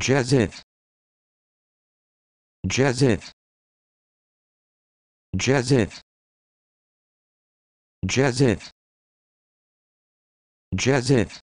Joseph Joseph Joseph Joseph Joseph